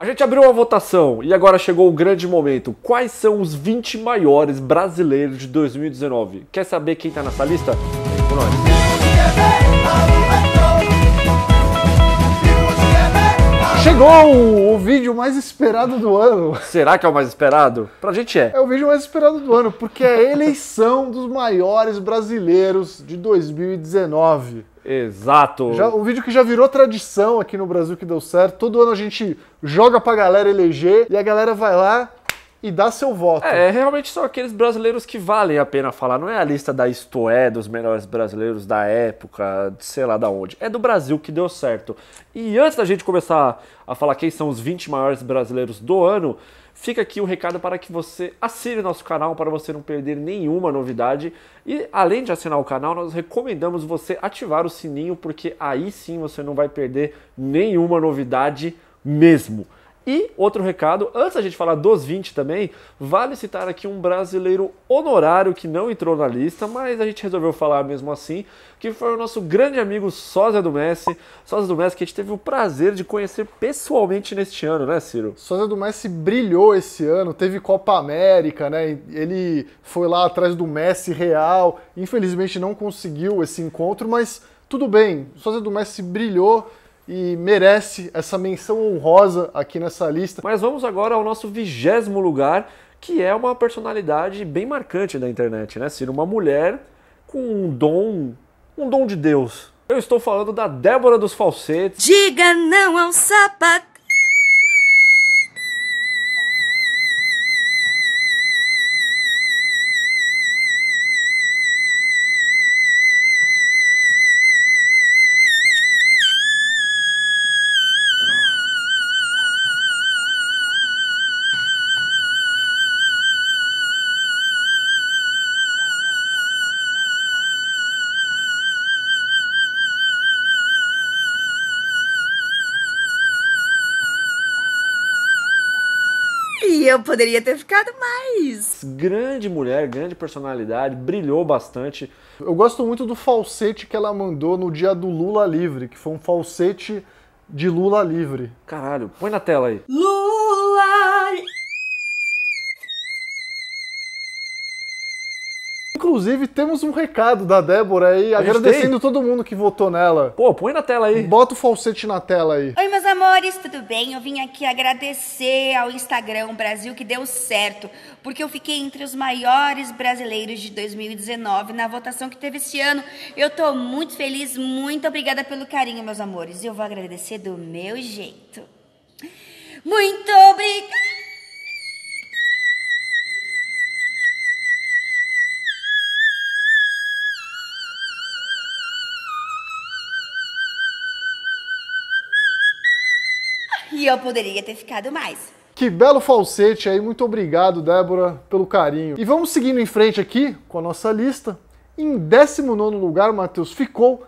A gente abriu uma votação e agora chegou o grande momento. Quais são os 20 maiores brasileiros de 2019? Quer saber quem está nessa lista? Vem com nós. Chegou o vídeo mais esperado do ano. Será que é o mais esperado? Pra gente é. É o vídeo mais esperado do ano, porque é a eleição dos maiores brasileiros de 2019. Exato. Já, um vídeo que já virou tradição aqui no Brasil que deu certo. Todo ano a gente joga pra galera eleger e a galera vai lá e dá seu voto. É, é realmente são aqueles brasileiros que valem a pena falar. Não é a lista da estoé dos melhores brasileiros da época, sei lá da onde. É do Brasil que deu certo. E antes da gente começar a falar quem são os 20 maiores brasileiros do ano, Fica aqui o um recado para que você assine nosso canal para você não perder nenhuma novidade. E além de assinar o canal, nós recomendamos você ativar o sininho, porque aí sim você não vai perder nenhuma novidade mesmo. E outro recado, antes da gente falar dos 20 também, vale citar aqui um brasileiro honorário que não entrou na lista, mas a gente resolveu falar mesmo assim, que foi o nosso grande amigo Sosa do Messi. Sosa do Messi que a gente teve o prazer de conhecer pessoalmente neste ano, né, Ciro? Sosa do Messi brilhou esse ano, teve Copa América, né? Ele foi lá atrás do Messi real, infelizmente não conseguiu esse encontro, mas tudo bem. Sosa do Messi brilhou e merece essa menção honrosa aqui nessa lista. Mas vamos agora ao nosso vigésimo lugar, que é uma personalidade bem marcante da internet, né? Ser uma mulher com um dom, um dom de Deus. Eu estou falando da Débora dos Falsetes. Diga não ao sapato eu poderia ter ficado mais. Grande mulher, grande personalidade, brilhou bastante. Eu gosto muito do falsete que ela mandou no dia do Lula livre, que foi um falsete de Lula livre. Caralho, põe na tela aí. Lula! Inclusive, temos um recado da Débora aí, agradecendo todo mundo que votou nela. Pô, põe na tela aí. Bota o falsete na tela aí. Oi, meus amores, tudo bem? Eu vim aqui agradecer ao Instagram Brasil que deu certo, porque eu fiquei entre os maiores brasileiros de 2019 na votação que teve esse ano. Eu tô muito feliz, muito obrigada pelo carinho, meus amores. E eu vou agradecer do meu jeito. Muito obrigada! eu poderia ter ficado mais. Que belo falsete aí, muito obrigado, Débora, pelo carinho. E vamos seguindo em frente aqui com a nossa lista. Em 19 lugar, Matheus, ficou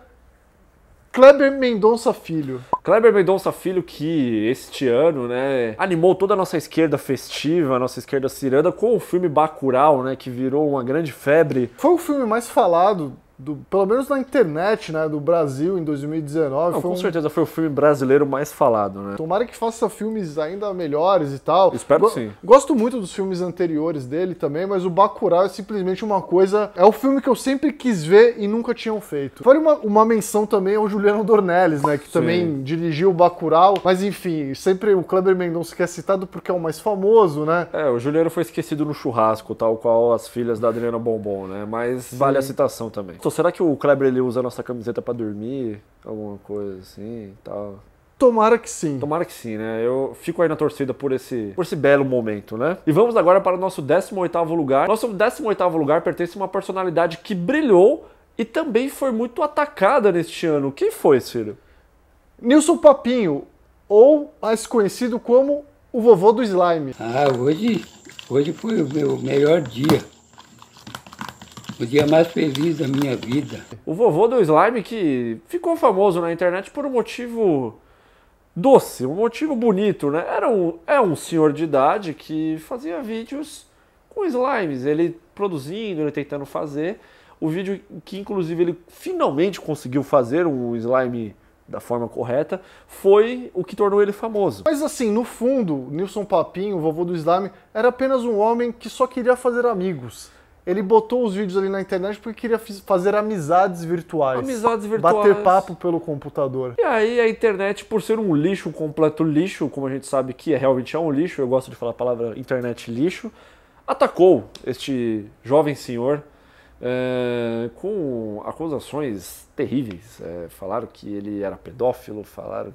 Kleber Mendonça Filho. Kleber Mendonça Filho, que este ano, né, animou toda a nossa esquerda festiva, a nossa esquerda ciranda, com o filme Bacurau, né, que virou uma grande febre. Foi o filme mais falado do, pelo menos na internet, né, do Brasil em 2019. Não, com um... certeza foi o filme brasileiro mais falado, né? Tomara que faça filmes ainda melhores e tal. Espero Go sim. Gosto muito dos filmes anteriores dele também, mas o Bacurau é simplesmente uma coisa... É o filme que eu sempre quis ver e nunca tinham feito. Vale uma, uma menção também ao Juliano Dornelles, né, que sim. também dirigiu o Bacurau, mas enfim, sempre o Kleber Mendonça que é citado porque é o mais famoso, né? É, o Juliano foi esquecido no churrasco, tal qual as filhas da Adriana Bombom, né? Mas sim. vale a citação também. Tô será que o Kleber ele usa a nossa camiseta para dormir? Alguma coisa assim e tal. Tomara que sim. Tomara que sim, né? Eu fico aí na torcida por esse, por esse belo momento, né? E vamos agora para o nosso 18 lugar. Nosso 18 lugar pertence a uma personalidade que brilhou e também foi muito atacada neste ano. Quem foi, filho? Nilson Papinho, ou mais conhecido como o vovô do slime. Ah, hoje, hoje foi o meu melhor dia o dia mais feliz da minha vida. O vovô do slime que ficou famoso na internet por um motivo doce, um motivo bonito, né? Era um, é um senhor de idade que fazia vídeos com slimes, ele produzindo, ele tentando fazer. O vídeo que, inclusive, ele finalmente conseguiu fazer um slime da forma correta, foi o que tornou ele famoso. Mas assim, no fundo, Nilson Papinho, o vovô do slime, era apenas um homem que só queria fazer amigos ele botou os vídeos ali na internet porque queria fazer amizades virtuais. Amizades virtuais. Bater papo pelo computador. E aí a internet, por ser um lixo, um completo lixo, como a gente sabe que é, realmente é um lixo, eu gosto de falar a palavra internet lixo, atacou este jovem senhor é, com acusações terríveis. É, falaram que ele era pedófilo, falaram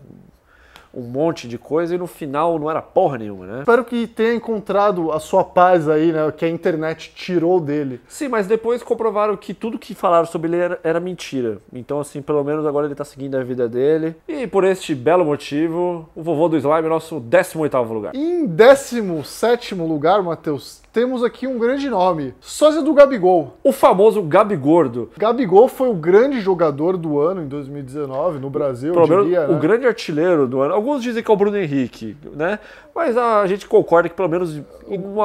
um monte de coisa e no final não era porra nenhuma, né? Espero que tenha encontrado a sua paz aí, né? Que a internet tirou dele. Sim, mas depois comprovaram que tudo que falaram sobre ele era, era mentira. Então, assim, pelo menos agora ele tá seguindo a vida dele. E por este belo motivo, o vovô do slime é nosso 18 lugar. Em 17 lugar, Matheus, temos aqui um grande nome: sósia do Gabigol. O famoso Gabigordo. Gabigol foi o grande jogador do ano em 2019 no Brasil. Pelo menos, diria, né? o grande artilheiro do ano Alguns dizem que é o Bruno Henrique, né? Mas a gente concorda que pelo menos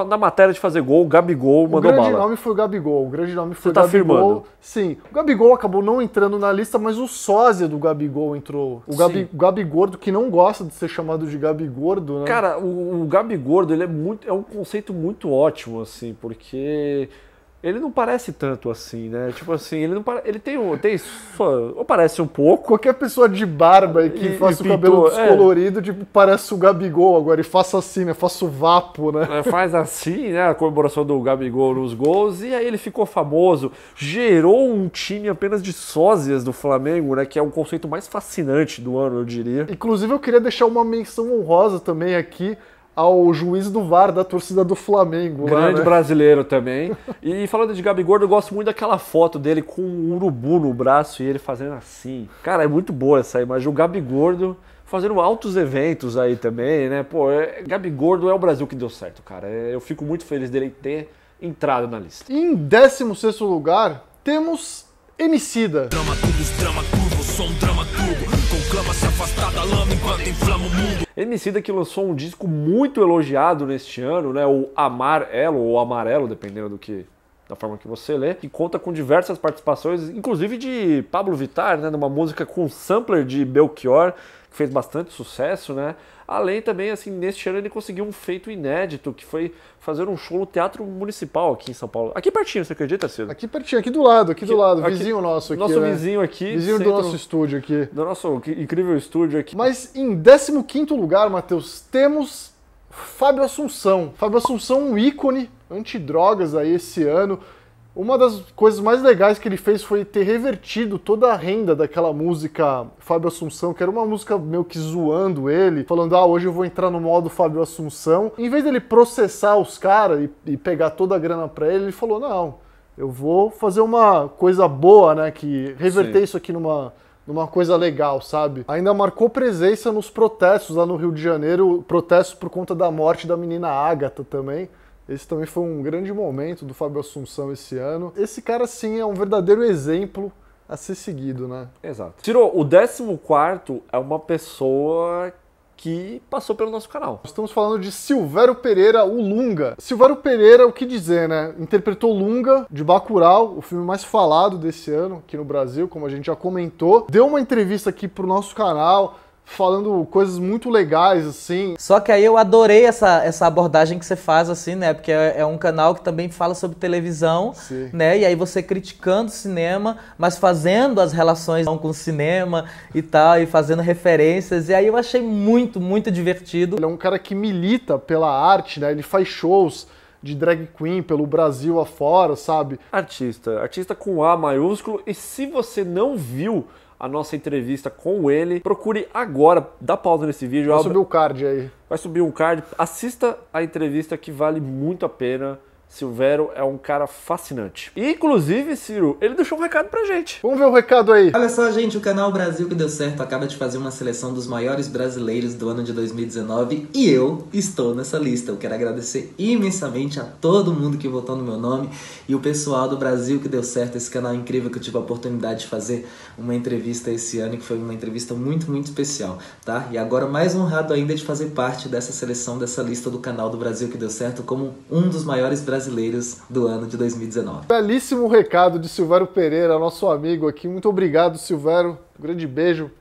na matéria de fazer gol, o Gabigol mandou bala. O grande bala. nome foi o Gabigol, o grande nome foi Você tá Gabigol. Sim, o Gabigol acabou não entrando na lista, mas o sósia do Gabigol entrou. O Gabi, o Gabi que não gosta de ser chamado de Gabigordo. né? Cara, o, o ele é, muito, é um conceito muito ótimo, assim, porque ele não parece tanto assim, né? Tipo assim, ele não ele tem um, tem só, ou parece um pouco. Qualquer pessoa de barba que e, faça e o cabelo é. descolorido, é. tipo, parece o Gabigol agora e faça assim, né? Faça o vapo, né? É, faz assim, né? A comemoração do Gabigol nos gols e aí ele ficou famoso, gerou um time apenas de sósias do Flamengo, né? Que é o um conceito mais fascinante do ano, eu diria. Inclusive eu queria deixar uma menção honrosa também aqui ao juiz do VAR da torcida do Flamengo. Grande lá, né? brasileiro também. E falando de Gordo, eu gosto muito daquela foto dele com um urubu no braço e ele fazendo assim. Cara, é muito boa essa imagem. O Gordo fazendo altos eventos aí também, né? Pô, é, Gordo é o Brasil que deu certo, cara. É, eu fico muito feliz dele ter entrado na lista. Em 16 lugar, temos Emicida. Drama, drama, curvo, som, drama, cama, se afastar da lama enquanto inflama o mundo. Emicida que lançou um disco muito elogiado neste ano, né? O Amarelo, ou Amarelo, dependendo do que da forma que você lê, que conta com diversas participações, inclusive de Pablo Vittar, né, numa música com sampler de Belchior, que fez bastante sucesso, né? Além também, assim, neste ano ele conseguiu um feito inédito, que foi fazer um show no Teatro Municipal aqui em São Paulo. Aqui pertinho, você acredita, Ciro? Aqui pertinho, aqui do lado, aqui, aqui do lado, aqui, vizinho nosso aqui. Nosso né? vizinho aqui. Vizinho do nosso estúdio aqui. Do nosso incrível estúdio aqui. Mas em 15 lugar, Matheus, temos Fábio Assunção. Fábio Assunção, um ícone antidrogas aí esse ano. Uma das coisas mais legais que ele fez foi ter revertido toda a renda daquela música Fábio Assunção, que era uma música meio que zoando ele, falando: ah, hoje eu vou entrar no modo Fábio Assunção. Em vez dele processar os caras e, e pegar toda a grana pra ele, ele falou: não, eu vou fazer uma coisa boa, né? Que reverter Sim. isso aqui numa numa coisa legal, sabe? Ainda marcou presença nos protestos lá no Rio de Janeiro, protestos por conta da morte da menina Ágata também. Esse também foi um grande momento do Fábio Assunção esse ano. Esse cara, sim, é um verdadeiro exemplo a ser seguido, né? Exato. Tirou, o 14 é uma pessoa que passou pelo nosso canal. Estamos falando de Silvério Pereira, o Lunga. Silvério Pereira, o que dizer, né? Interpretou Lunga de Bacurau, o filme mais falado desse ano aqui no Brasil, como a gente já comentou. Deu uma entrevista aqui pro nosso canal, falando coisas muito legais, assim. Só que aí eu adorei essa, essa abordagem que você faz, assim, né? Porque é, é um canal que também fala sobre televisão, Sim. né? E aí você criticando o cinema, mas fazendo as relações com o cinema e tal, e fazendo referências. E aí eu achei muito, muito divertido. Ele é um cara que milita pela arte, né? Ele faz shows de drag queen pelo Brasil afora, sabe? Artista. Artista com A maiúsculo. E se você não viu a nossa entrevista com ele. Procure agora, dá pausa nesse vídeo. Vai subir o card aí. Vai subir um card. Assista a entrevista que vale muito a pena. Silvero é um cara fascinante. E, inclusive, Ciro, ele deixou um recado pra gente. Vamos ver o recado aí. Olha só, gente, o canal Brasil que deu certo acaba de fazer uma seleção dos maiores brasileiros do ano de 2019 e eu estou nessa lista. Eu quero agradecer imensamente a todo mundo que votou no meu nome e o pessoal do Brasil que deu certo, esse canal é incrível que eu tive a oportunidade de fazer uma entrevista esse ano, que foi uma entrevista muito, muito especial, tá? E agora mais honrado ainda de fazer parte dessa seleção, dessa lista do canal do Brasil que deu certo como um dos maiores brasileiros brasileiros do ano de 2019. Belíssimo recado de Silvério Pereira, nosso amigo aqui. Muito obrigado, Silvério. Um grande beijo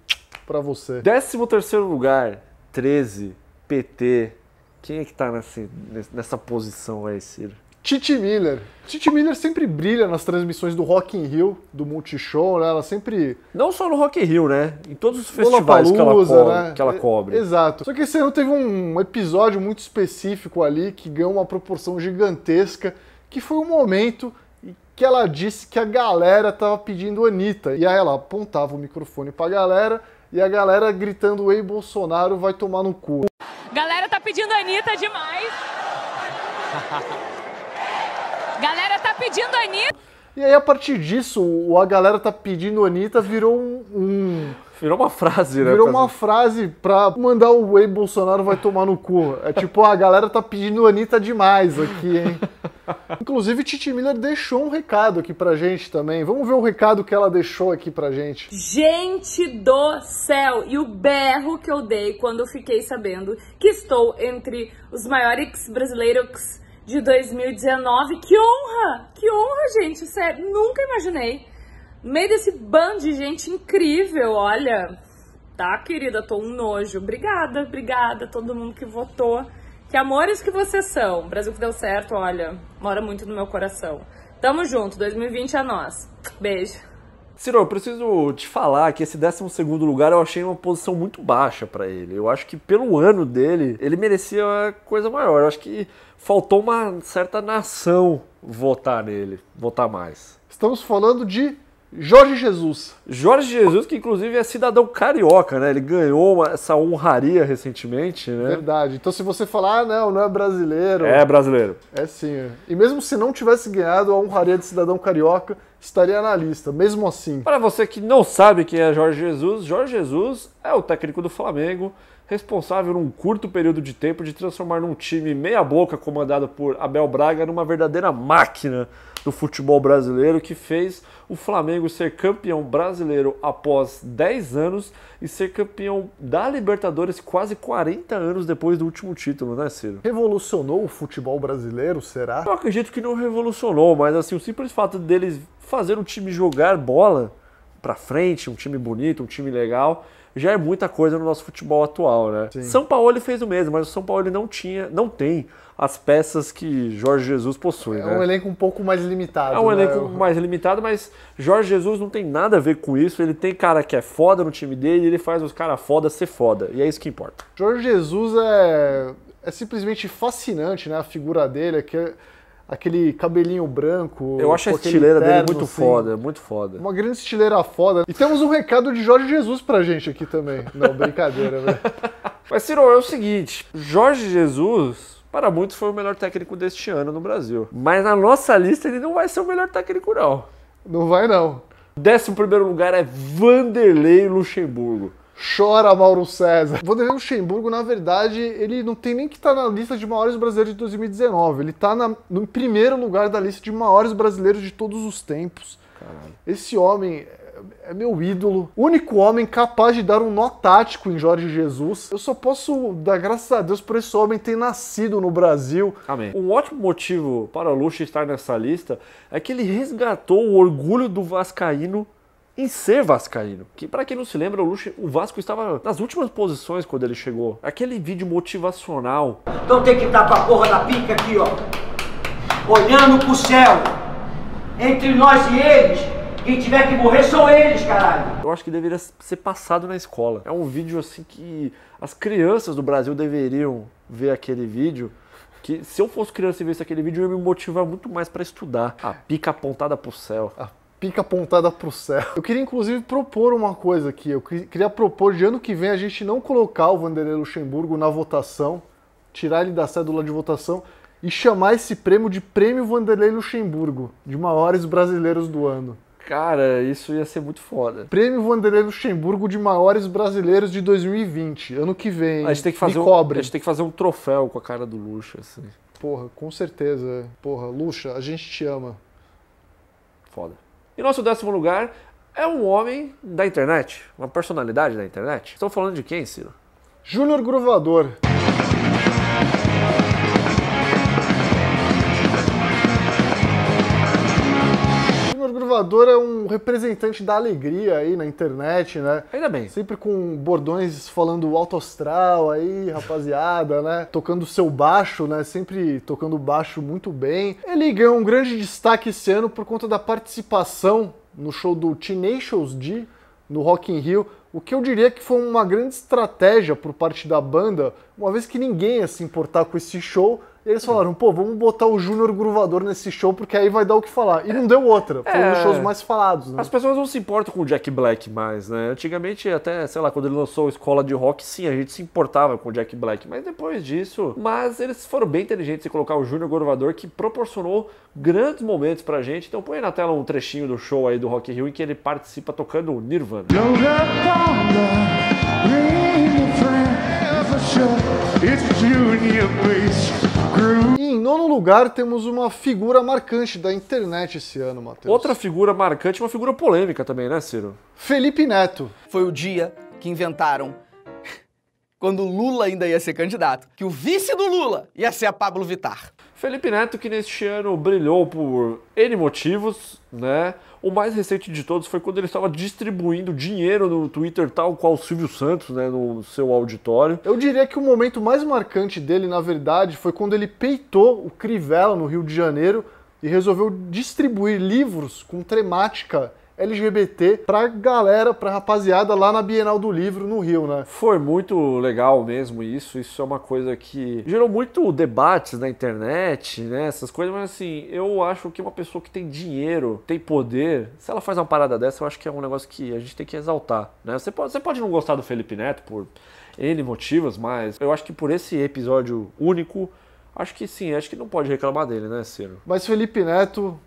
para você. 13 terceiro lugar, 13, PT. Quem é que tá nessa, nessa posição aí, Ciro? Titi Miller. Titi Miller sempre brilha nas transmissões do Rock in Rio, do Multishow, né? Ela sempre... Não só no Rock in Rio, né? Em todos os festivais que ela, cobre, né? que ela cobre. Exato. Só que esse ano teve um episódio muito específico ali que ganhou uma proporção gigantesca, que foi um momento que ela disse que a galera tava pedindo Anitta. E aí ela apontava o microfone pra galera e a galera gritando Ei, Bolsonaro, vai tomar no cu. Galera tá pedindo Anitta demais. Galera tá pedindo Anitta. E aí, a partir disso, o a galera tá pedindo Anitta virou um. um virou uma frase, né? Virou uma frase pra mandar o Ei Bolsonaro vai tomar no cu. É tipo, a galera tá pedindo Anitta demais aqui, hein? Inclusive, Titi Miller deixou um recado aqui pra gente também. Vamos ver o recado que ela deixou aqui pra gente. Gente do céu! E o berro que eu dei quando eu fiquei sabendo que estou entre os maiores brasileiros de 2019. Que honra! Que honra, gente! Sério, é, nunca imaginei. No meio desse bando de gente incrível, olha. Tá, querida? Tô um nojo. Obrigada, obrigada a todo mundo que votou. Que amores que vocês são. Brasil que deu certo, olha, mora muito no meu coração. Tamo junto, 2020 é nós. Beijo. Ciro, eu preciso te falar que esse 12 lugar eu achei uma posição muito baixa para ele. Eu acho que pelo ano dele, ele merecia coisa maior. Eu acho que faltou uma certa nação votar nele, votar mais. Estamos falando de Jorge Jesus. Jorge Jesus, que inclusive é cidadão carioca, né? Ele ganhou uma, essa honraria recentemente, né? Verdade. Então se você falar, ah, não, não é brasileiro. É brasileiro. É sim. E mesmo se não tivesse ganhado a honraria de cidadão carioca, estaria na lista, mesmo assim. Para você que não sabe quem é Jorge Jesus, Jorge Jesus é o técnico do Flamengo, responsável num curto período de tempo de transformar num time meia-boca comandado por Abel Braga numa verdadeira máquina do futebol brasileiro que fez o Flamengo ser campeão brasileiro após 10 anos e ser campeão da Libertadores quase 40 anos depois do último título, né, Ciro? Revolucionou o futebol brasileiro, será? Eu acredito que não revolucionou, mas assim, o simples fato deles fazer o time jogar bola para frente, um time bonito, um time legal, já é muita coisa no nosso futebol atual, né? Sim. São Paulo fez o mesmo, mas o São Paulo não tinha, não tem as peças que Jorge Jesus possui. É né? um elenco um pouco mais limitado. É um né? elenco mais limitado, mas Jorge Jesus não tem nada a ver com isso. Ele tem cara que é foda no time dele, ele faz os caras foda ser foda. E é isso que importa. Jorge Jesus é, é simplesmente fascinante, né? A figura dele é que aquele cabelinho branco. Eu acho a estileira dele muito assim. foda, muito foda. Uma grande estileira foda. E temos um recado de Jorge Jesus pra gente aqui também. Não, brincadeira, velho. Mas, Ciro, é o seguinte: Jorge Jesus para muitos foi o melhor técnico deste ano no Brasil. Mas na nossa lista ele não vai ser o melhor técnico, não. Não vai, não. Décimo primeiro lugar é Vanderlei Luxemburgo. Chora, Mauro César. Vanderlei Luxemburgo, na verdade, ele não tem nem que estar tá na lista de maiores brasileiros de 2019. Ele está no primeiro lugar da lista de maiores brasileiros de todos os tempos. Caralho. Esse homem é, é meu ídolo. O único homem capaz de dar um nó tático em Jorge Jesus. Eu só posso dar graças a Deus por esse homem ter nascido no Brasil. Amém. Um ótimo motivo para o Luxo estar nessa lista é que ele resgatou o orgulho do Vascaíno em ser vascaíno. Que para quem não se lembra, o, Luxo, o Vasco estava nas últimas posições quando ele chegou. Aquele vídeo motivacional. Então tem que estar com a porra da pica aqui, ó. Olhando pro céu. Entre nós e eles, quem tiver que morrer são eles, caralho. Eu acho que deveria ser passado na escola. É um vídeo assim que as crianças do Brasil deveriam ver aquele vídeo que se eu fosse criança e visse aquele vídeo, eu ia me motivar muito mais para estudar. A pica apontada pro céu. A pica apontada pro céu. Eu queria inclusive propor uma coisa aqui. Eu queria propor de ano que vem a gente não colocar o Vanderlei Luxemburgo na votação, tirar ele da cédula de votação e chamar esse prêmio de Prêmio Vanderlei Luxemburgo, de maiores brasileiros do ano. Cara, isso ia ser muito foda. Prêmio Vanderlei Luxemburgo de maiores brasileiros de 2020, ano que vem. A gente tem que fazer, um, cobre. A gente tem que fazer um troféu com a cara do Luxa, assim. Porra, com certeza. É. Porra, Luxa, a gente te ama. Foda. E nosso décimo lugar é um homem da internet, uma personalidade da internet. Estão falando de quem, Ciro? Júnior Gruvador. Salvador é um representante da alegria aí na internet, né? Ainda bem. Sempre com bordões falando alto astral aí, rapaziada, né? Tocando seu baixo, né? Sempre tocando baixo muito bem. Ele ganhou um grande destaque esse ano por conta da participação no show do Teenage D no Rock in Rio, o que eu diria que foi uma grande estratégia por parte da banda, uma vez que ninguém ia se importar com esse show, e eles falaram, pô, vamos botar o Júnior Gruvador nesse show, porque aí vai dar o que falar. E não deu outra. Foi um dos é. shows mais falados. Né? As pessoas não se importam com o Jack Black mais, né? Antigamente, até, sei lá, quando ele lançou a Escola de Rock, sim, a gente se importava com o Jack Black. Mas depois disso. Mas eles foram bem inteligentes em colocar o Júnior Gruvador, que proporcionou grandes momentos pra gente. Então põe na tela um trechinho do show aí do Rock Hill em que ele participa tocando o Nirvana. It's junior bass nono lugar, temos uma figura marcante da internet esse ano, Matheus. Outra figura marcante, uma figura polêmica também, né, Ciro? Felipe Neto. Foi o dia que inventaram, quando Lula ainda ia ser candidato, que o vice do Lula ia ser a Pablo Vitar. Felipe Neto, que neste ano brilhou por N motivos, né? O mais recente de todos foi quando ele estava distribuindo dinheiro no Twitter, tal qual o Silvio Santos, né, no seu auditório. Eu diria que o momento mais marcante dele, na verdade, foi quando ele peitou o Crivella no Rio de Janeiro e resolveu distribuir livros com temática LGBT pra galera, pra rapaziada lá na Bienal do Livro no Rio, né? Foi muito legal mesmo isso. Isso é uma coisa que gerou muito debates na internet, né? Essas coisas, mas assim, eu acho que uma pessoa que tem dinheiro, tem poder, se ela faz uma parada dessa, eu acho que é um negócio que a gente tem que exaltar, né? Você pode, você pode não gostar do Felipe Neto por N motivos, mas eu acho que por esse episódio único, acho que sim, acho que não pode reclamar dele, né, Ciro? Mas Felipe Neto,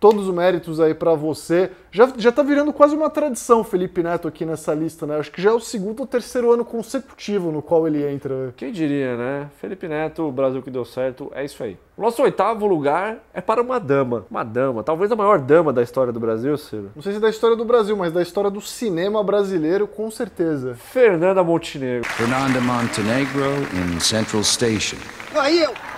Todos os méritos aí para você. Já, já tá virando quase uma tradição Felipe Neto aqui nessa lista, né? Acho que já é o segundo ou terceiro ano consecutivo no qual ele entra. Quem diria, né? Felipe Neto, o Brasil que deu certo, é isso aí. Nosso oitavo lugar é para uma dama. Uma dama, talvez a maior dama da história do Brasil, Ciro. Não sei se é da história do Brasil, mas da história do cinema brasileiro, com certeza. Fernanda Montenegro. Fernanda Montenegro in Central Station. Aí é eu!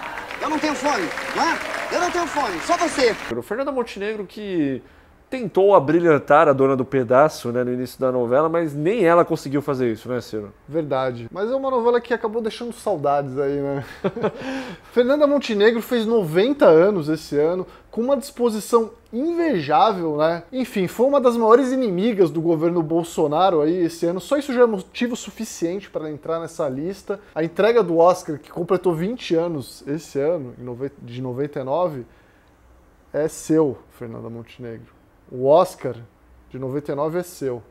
Eu não tenho fone, não é? Eu não tenho fone, só você. O Fernanda Montenegro que tentou abrilhantar a dona do pedaço né, no início da novela, mas nem ela conseguiu fazer isso, né, Ciro? Verdade. Mas é uma novela que acabou deixando saudades aí, né? Fernanda Montenegro fez 90 anos esse ano, com uma disposição invejável, né? Enfim, foi uma das maiores inimigas do governo Bolsonaro aí esse ano. Só isso já é motivo suficiente para entrar nessa lista. A entrega do Oscar, que completou 20 anos esse ano, de 99, é seu, Fernanda Montenegro. O Oscar de 99 é seu.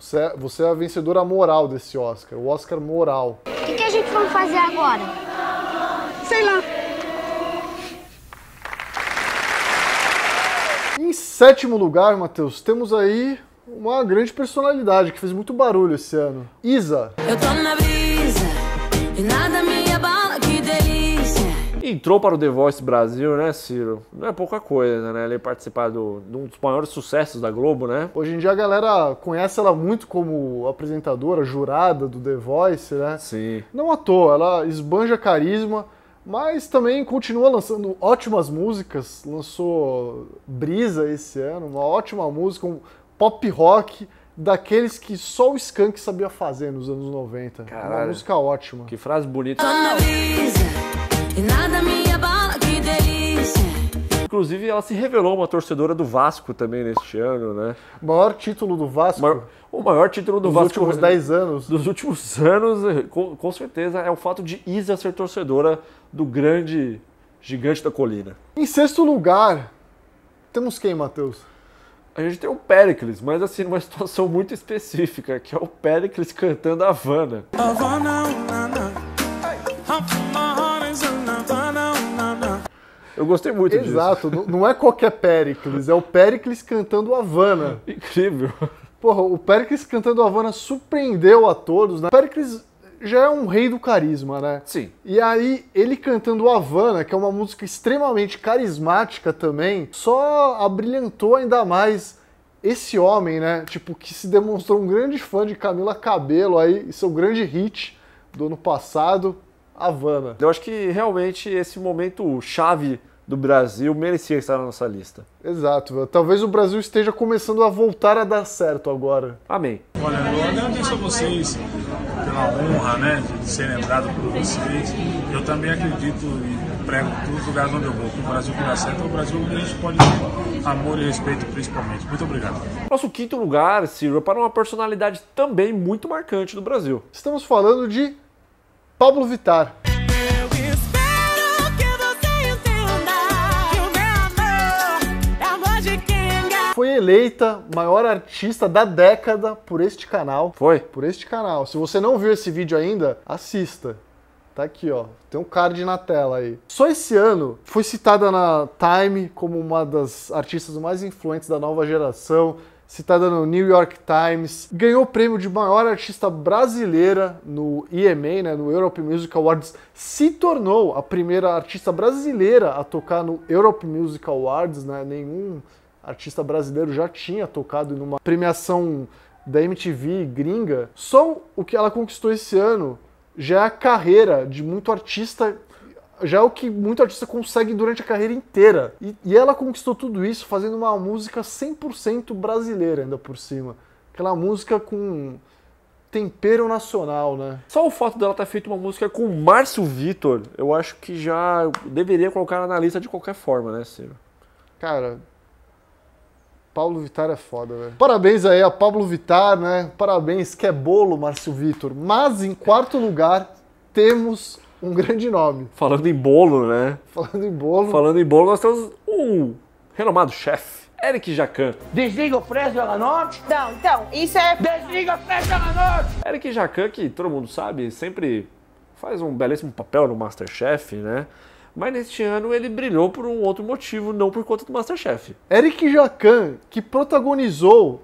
Você é, você é a vencedora moral desse Oscar, o Oscar moral. O que, que a gente vai fazer agora? Sei lá. Sétimo lugar, Matheus, temos aí uma grande personalidade que fez muito barulho esse ano. Isa. Eu tô na brisa e nada me abala, que delícia. Entrou para o The Voice Brasil, né, Ciro? Não é pouca coisa, né? Ele participar do, de um dos maiores sucessos da Globo, né? Hoje em dia a galera conhece ela muito como apresentadora, jurada do The Voice, né? Sim. Não à toa, ela esbanja carisma mas também continua lançando ótimas músicas. Lançou Brisa esse ano, uma ótima música, um pop rock daqueles que só o Skank sabia fazer nos anos 90. Caralho, uma música ótima. Que frase bonita. Inclusive, ela se revelou uma torcedora do Vasco também neste ano, né? Maior título do Vasco. Maior o maior título do Dos Vasco. Dos últimos 10 anos. Dos últimos anos, eh, com, com, certeza, é o fato de Isa ser torcedora do grande gigante da colina. Em sexto lugar, temos quem, Matheus? A gente tem o Pericles, mas assim, numa situação muito específica, que é o Pericles cantando Havana. Havana, Eu gostei muito Exato, disso. Exato, não é qualquer Pericles, é o Pericles cantando Havana. Incrível. Porra, o Pericles cantando Havana surpreendeu a todos, né? O Pericles já é um rei do carisma, né? Sim. E aí, ele cantando Havana, que é uma música extremamente carismática também, só abrilhantou ainda mais esse homem, né? Tipo, que se demonstrou um grande fã de Camila Cabelo aí, seu grande hit do ano passado, Havana. Eu acho que realmente esse momento chave do Brasil merecia estar na nossa lista. Exato. Talvez o Brasil esteja começando a voltar a dar certo agora. Amém. Olha, eu agradeço a vocês pela honra, né, de ser lembrado por vocês. Eu também acredito e prego tudo todos os lugares onde eu vou que o Brasil que dá certo é o Brasil onde a gente pode ter amor e respeito, principalmente. Muito obrigado. Nosso quinto lugar, Ciro, é para uma personalidade também muito marcante do Brasil. Estamos falando de Pablo Vittar. foi eleita maior artista da década por este canal. Foi? Por este canal. Se você não viu esse vídeo ainda, assista. Tá aqui, ó. Tem um card na tela aí. Só esse ano foi citada na Time como uma das artistas mais influentes da nova geração, citada no New York Times, ganhou o prêmio de maior artista brasileira no EMA, né, no Europe Music Awards, se tornou a primeira artista brasileira a tocar no Europe Music Awards, né, nenhum artista brasileiro já tinha tocado numa premiação da MTV gringa, só o que ela conquistou esse ano já é a carreira de muito artista já é o que muito artista consegue durante a carreira inteira. E, e ela conquistou tudo isso fazendo uma música 100% brasileira, ainda por cima. Aquela música com tempero nacional, né? Só o fato dela ter feito uma música com o Márcio Vitor, eu acho que já deveria colocar na lista de qualquer forma, né, Ciro? Cara, Pablo Vitar é foda, velho. Parabéns aí a Pablo Vitar, né? Parabéns, que é bolo, Márcio Vitor. Mas em quarto lugar, temos um grande nome. Falando em bolo, né? Falando em bolo. Falando em bolo, nós temos um renomado chefe. Eric Jacan. Desliga o preço, joga noite. Não, então, isso é. Desliga o preço, joga noite. Eric Jacan, que todo mundo sabe, sempre faz um belíssimo papel no Masterchef, né? Mas neste ano ele brilhou por um outro motivo, não por conta do Masterchef. Eric Jacan, que protagonizou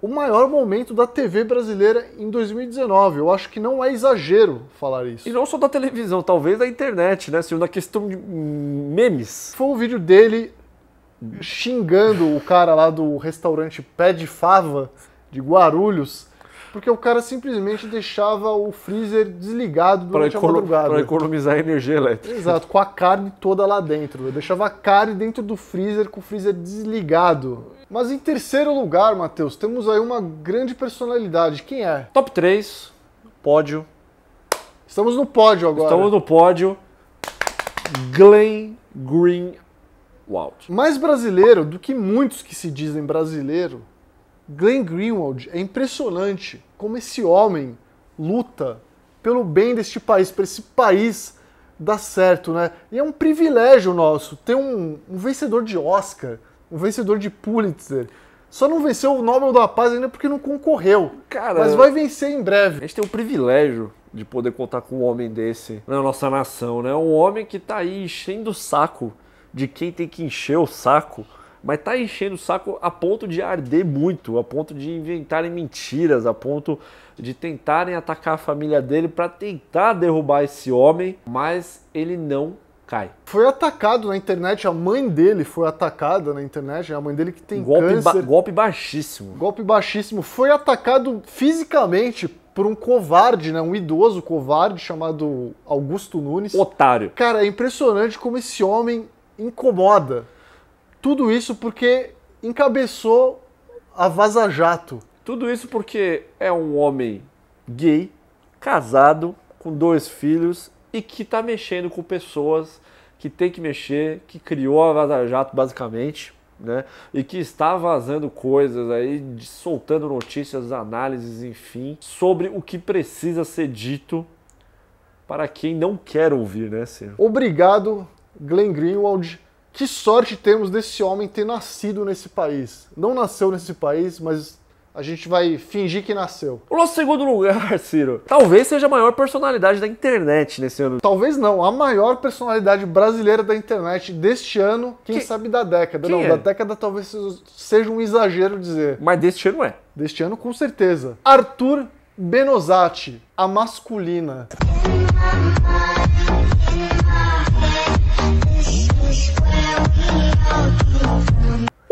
o maior momento da TV brasileira em 2019. Eu acho que não é exagero falar isso. E não só da televisão, talvez da internet, né? Assim, na questão de memes. Foi um vídeo dele xingando o cara lá do restaurante Pé de Fava de Guarulhos porque o cara simplesmente deixava o freezer desligado durante pra a madrugada. Para economizar energia elétrica. Exato, com a carne toda lá dentro. Eu deixava a carne dentro do freezer com o freezer desligado. Mas em terceiro lugar, Matheus, temos aí uma grande personalidade. Quem é? Top 3, pódio. Estamos no pódio agora. Estamos no pódio. Glenn Greenwald. Mais brasileiro do que muitos que se dizem brasileiro, Glenn Greenwald é impressionante como esse homem luta pelo bem deste país, para esse país dar certo, né? E é um privilégio nosso ter um, um, vencedor de Oscar, um vencedor de Pulitzer. Só não venceu o Nobel da Paz ainda porque não concorreu. Cara, mas vai vencer em breve. A gente tem o privilégio de poder contar com um homem desse na nossa nação, né? Um homem que tá aí enchendo o saco de quem tem que encher o saco mas tá enchendo o saco a ponto de arder muito, a ponto de inventarem mentiras, a ponto de tentarem atacar a família dele para tentar derrubar esse homem, mas ele não cai. Foi atacado na internet, a mãe dele foi atacada na internet, né? a mãe dele que tem golpe câncer. Ba golpe baixíssimo. Golpe baixíssimo. Foi atacado fisicamente por um covarde, né? Um idoso covarde chamado Augusto Nunes. Otário. Cara, é impressionante como esse homem incomoda tudo isso porque encabeçou a Vaza Jato. Tudo isso porque é um homem gay, casado, com dois filhos e que está mexendo com pessoas que tem que mexer, que criou a Vaza Jato basicamente, né? E que está vazando coisas aí, soltando notícias, análises, enfim, sobre o que precisa ser dito para quem não quer ouvir, né, Ciro? Obrigado, Glenn Greenwald, que sorte temos desse homem ter nascido nesse país. Não nasceu nesse país, mas a gente vai fingir que nasceu. O nosso segundo lugar, Ciro, talvez seja a maior personalidade da internet nesse ano. Talvez não, a maior personalidade brasileira da internet deste ano, quem que... sabe da década. Quem não, é? da década talvez seja um exagero dizer. Mas deste ano é. Deste ano, com certeza. Arthur Benosati, a masculina.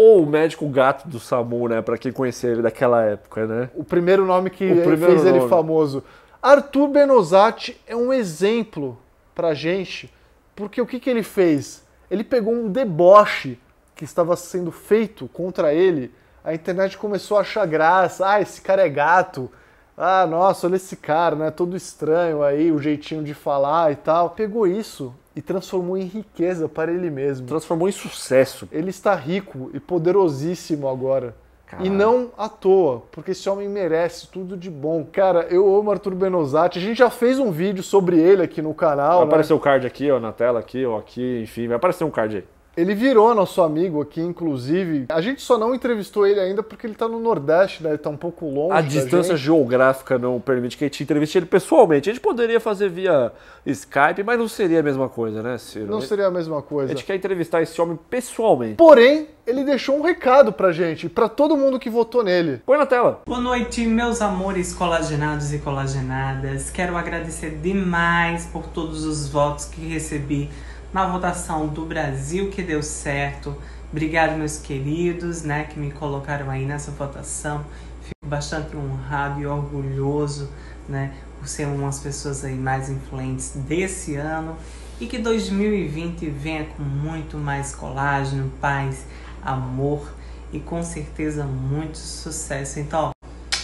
ou o médico gato do SAMU, né? Pra quem conhecia ele daquela época, né? O primeiro nome que primeiro fez nome. ele famoso. Arthur Benozati é um exemplo pra gente, porque o que, que ele fez? Ele pegou um deboche que estava sendo feito contra ele. A internet começou a achar graça. Ah, esse cara é gato. Ah, nossa, olha esse cara, né? Todo estranho aí, o jeitinho de falar e tal. Pegou isso e transformou em riqueza para ele mesmo. Transformou em sucesso. Ele está rico e poderosíssimo agora. Caralho. E não à toa, porque esse homem merece tudo de bom. Cara, eu amo Arthur Benozati. A gente já fez um vídeo sobre ele aqui no canal. Vai né? aparecer o um card aqui, ó, na tela aqui, ó, aqui, enfim, vai aparecer um card aí. Ele virou nosso amigo aqui, inclusive. A gente só não entrevistou ele ainda porque ele tá no Nordeste, né? Ele tá um pouco longe. A distância gente. geográfica não permite que a gente entreviste ele pessoalmente. A gente poderia fazer via Skype, mas não seria a mesma coisa, né, Ciro? Não seria a mesma coisa. A gente quer entrevistar esse homem pessoalmente. Porém, ele deixou um recado pra gente, pra todo mundo que votou nele. Põe na tela. Boa noite, meus amores colagenados e colagenadas. Quero agradecer demais por todos os votos que recebi na votação do Brasil que deu certo. Obrigado, meus queridos, né, que me colocaram aí nessa votação. Fico bastante honrado e orgulhoso, né, por ser umas pessoas aí mais influentes desse ano e que 2020 venha com muito mais colágeno, paz, amor e com certeza muito sucesso. Então,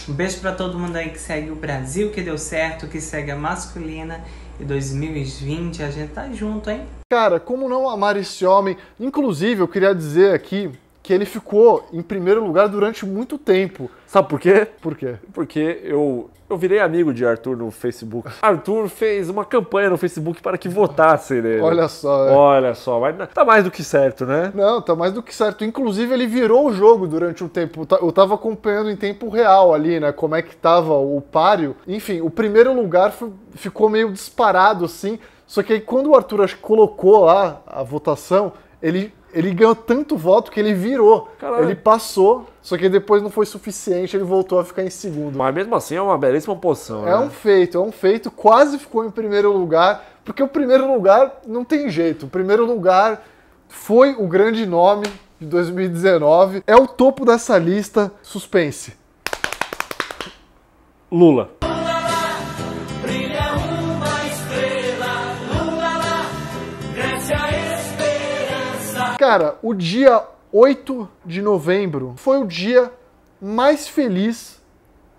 um beijo para todo mundo aí que segue o Brasil que deu certo, que segue a masculina e 2020, a gente tá junto, hein? Cara, como não amar esse homem? Inclusive, eu queria dizer aqui que ele ficou em primeiro lugar durante muito tempo. Sabe por quê? Por quê? Porque eu, eu virei amigo de Arthur no Facebook. Arthur fez uma campanha no Facebook para que votasse nele. Olha só. É. Olha só, mas tá mais do que certo, né? Não, tá mais do que certo. Inclusive, ele virou o jogo durante um tempo. Eu tava acompanhando em tempo real ali, né? Como é que tava o páreo. Enfim, o primeiro lugar ficou meio disparado, assim. Só que aí, quando o Arthur acho, colocou lá a votação, ele ele ganhou tanto voto que ele virou. Caralho. Ele passou, só que depois não foi suficiente, ele voltou a ficar em segundo. Mas mesmo assim é uma belíssima posição. É né? um feito, é um feito. Quase ficou em primeiro lugar, porque o primeiro lugar não tem jeito. O primeiro lugar foi o grande nome de 2019. É o topo dessa lista. Suspense. Lula. Cara, o dia 8 de novembro foi o dia mais feliz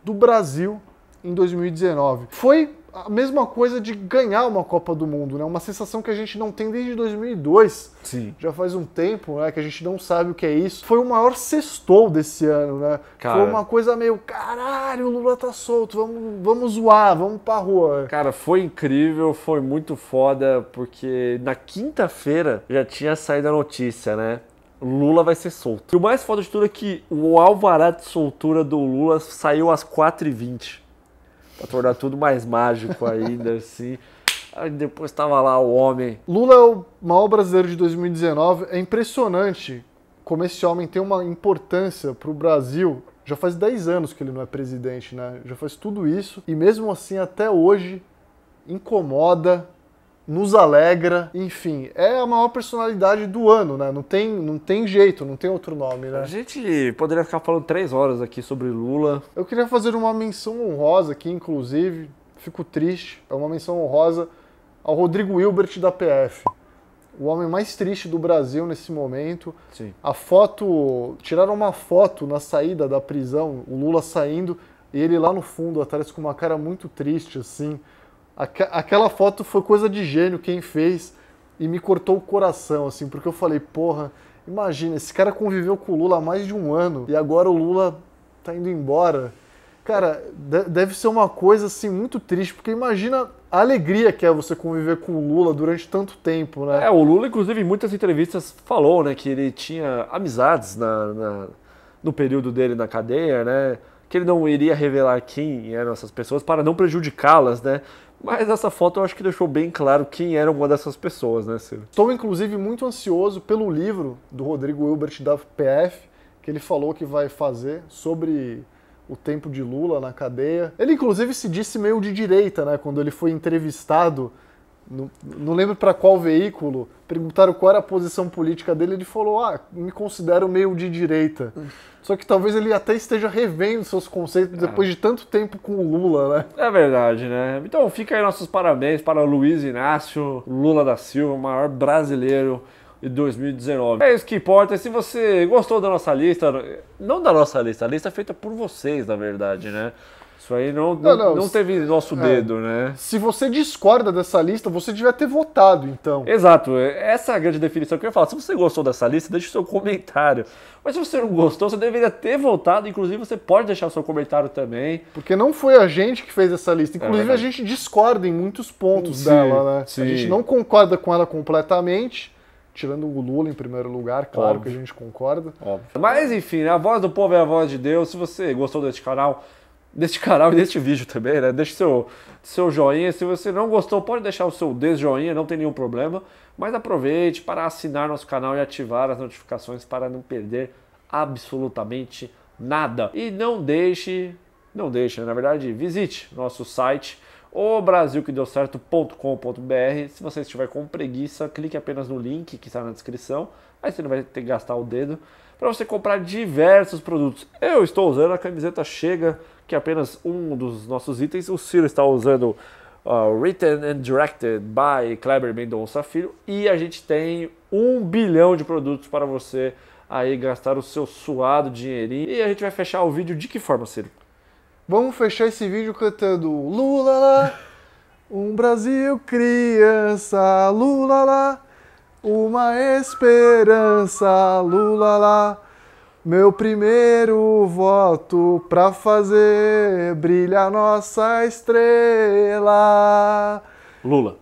do Brasil em 2019. Foi a mesma coisa de ganhar uma Copa do Mundo, né? Uma sensação que a gente não tem desde 2002. Sim. Já faz um tempo, né? Que a gente não sabe o que é isso. Foi o maior sextou desse ano, né? Cara, foi uma coisa meio, caralho, o Lula tá solto, vamos, vamos zoar, vamos pra rua. Cara, foi incrível, foi muito foda, porque na quinta-feira já tinha saído a notícia, né? Lula vai ser solto. E o mais foda de tudo é que o alvará de soltura do Lula saiu às 4h20 para tornar tudo mais mágico ainda, assim. Aí depois estava lá o homem. Lula é o maior brasileiro de 2019. É impressionante como esse homem tem uma importância para o Brasil. Já faz 10 anos que ele não é presidente, né? Já faz tudo isso. E mesmo assim, até hoje, incomoda nos alegra, enfim, é a maior personalidade do ano, né? Não tem, não tem jeito, não tem outro nome, né? A gente poderia ficar falando três horas aqui sobre Lula. Eu queria fazer uma menção honrosa aqui, inclusive, fico triste, é uma menção honrosa ao Rodrigo Hilbert da PF o homem mais triste do Brasil nesse momento. Sim. A foto. Tiraram uma foto na saída da prisão, o Lula saindo, e ele lá no fundo, atrás com uma cara muito triste, assim. Aqu aquela foto foi coisa de gênio quem fez e me cortou o coração, assim, porque eu falei, porra, imagina, esse cara conviveu com o Lula há mais de um ano e agora o Lula tá indo embora. Cara, deve ser uma coisa assim muito triste, porque imagina a alegria que é você conviver com o Lula durante tanto tempo, né? É, o Lula, inclusive, em muitas entrevistas falou, né, que ele tinha amizades na, na no período dele na cadeia, né? Que ele não iria revelar quem eram essas pessoas para não prejudicá-las, né? Mas essa foto eu acho que deixou bem claro quem era uma dessas pessoas, né, Ciro? Estou inclusive muito ansioso pelo livro do Rodrigo Hilbert da PF, que ele falou que vai fazer sobre o tempo de Lula na cadeia. Ele inclusive se disse meio de direita, né, quando ele foi entrevistado não, não lembro para qual veículo, perguntaram qual era a posição política dele, ele falou, ah, me considero meio de direita. Só que talvez ele até esteja revendo seus conceitos é. depois de tanto tempo com o Lula, né? É verdade, né? Então fica aí nossos parabéns para Luiz Inácio Lula da Silva, o maior brasileiro de 2019. É isso que importa. Se você gostou da nossa lista, não da nossa lista, a lista é feita por vocês, na verdade, né? Isso aí não, não, não, não teve nosso é. dedo, né? Se você discorda dessa lista, você devia ter votado, então. Exato. É, essa é a grande definição que eu ia falar. Se você gostou dessa lista, deixe seu comentário. Mas se você não gostou, você deveria ter votado. Inclusive, você pode deixar seu comentário também. Porque não foi a gente que fez essa lista. É inclusive, é a gente discorda em muitos pontos sim, dela, né? Sim. A gente não concorda com ela completamente tirando o Lula em primeiro lugar, claro Óbvio. que a gente concorda. Óbvio. Mas enfim, né, a voz do povo é a voz de Deus. Se você gostou deste canal, deste canal e deste vídeo também, né? Deixe seu, seu joinha. Se você não gostou, pode deixar o seu desjoinha, não tem nenhum problema. Mas aproveite para assinar nosso canal e ativar as notificações para não perder absolutamente nada. E não deixe, não deixe, né? na verdade, visite nosso site o brasilquedeucerto.com.br. Se você estiver com preguiça, clique apenas no link que está na descrição. Aí você não vai ter que gastar o dedo para você comprar diversos produtos. Eu estou usando a camiseta Chega que é apenas um dos nossos itens. O Ciro está usando uh, Written and Directed by Kleber Mendonça Filho e a gente tem um bilhão de produtos para você aí gastar o seu suado dinheirinho. E a gente vai fechar o vídeo de que forma, Ciro? Vamos fechar esse vídeo cantando Lula lá, um Brasil criança, Lula lá, uma esperança, Lula lá. Meu primeiro voto pra fazer brilhar nossa estrela. Lula.